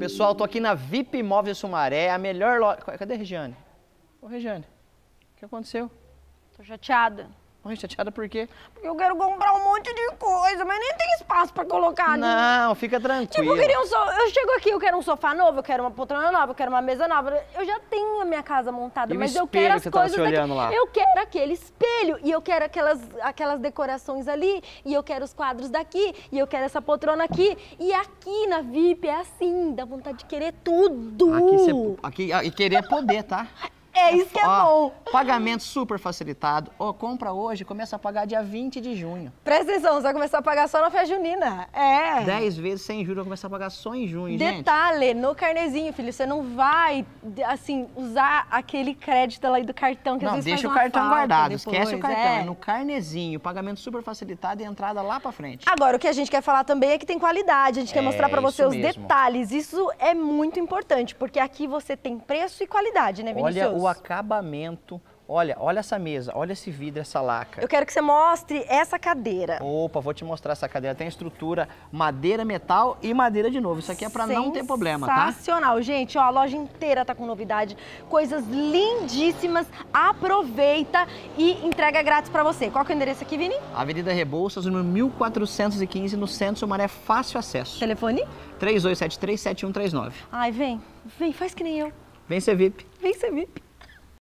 Pessoal, tô aqui na VIP Imóveis Sumaré, a melhor loja... Cadê a Regiane? Ô, Regiane, o que aconteceu? Tô chateada. Oi, chateada por quê? Porque eu quero comprar um monte de mas nem tem espaço pra colocar ali. Não, fica tranquilo. Tipo, eu queria um so... Eu chego aqui, eu quero um sofá novo, eu quero uma poltrona nova, eu quero uma mesa nova. Eu já tenho a minha casa montada, e mas eu quero as que tá coisas. Tá olhando daqui. lá. Eu quero aquele espelho, e eu quero aquelas, aquelas decorações ali, e eu quero os quadros daqui, e eu quero essa poltrona aqui. E aqui na VIP é assim, dá vontade de querer tudo. Aqui, aqui... Ah, e querer poder, tá? É isso que é ó, bom. Pagamento super facilitado. Ó, compra hoje, começa a pagar dia 20 de junho. Presta atenção, você vai começar a pagar só na festa junina. É. 10 vezes sem juros, vai começar a pagar só em junho, Detalhe, gente. no carnezinho, filho, você não vai, assim, usar aquele crédito lá do cartão que não, às vezes deixa o cartão guardado, depois, esquece o cartão. É. é no carnezinho, pagamento super facilitado e entrada lá pra frente. Agora, o que a gente quer falar também é que tem qualidade. A gente quer é mostrar pra você os mesmo. detalhes. Isso é muito importante, porque aqui você tem preço e qualidade, né, Vinícius? Olha o acabamento. Olha, olha essa mesa, olha esse vidro, essa laca. Eu quero que você mostre essa cadeira. Opa, vou te mostrar essa cadeira. Tem estrutura madeira, metal e madeira de novo. Isso aqui é para não ter problema, tá? Sensacional, gente. Ó, a loja inteira tá com novidade. Coisas lindíssimas. Aproveita e entrega grátis para você. Qual que é o endereço aqui, Vini? Avenida Rebouças, número 1415, no centro. Sumaré fácil acesso. Telefone? 3873-7139. Ai, vem. Vem, faz que nem eu. Vem ser VIP. Vem ser VIP.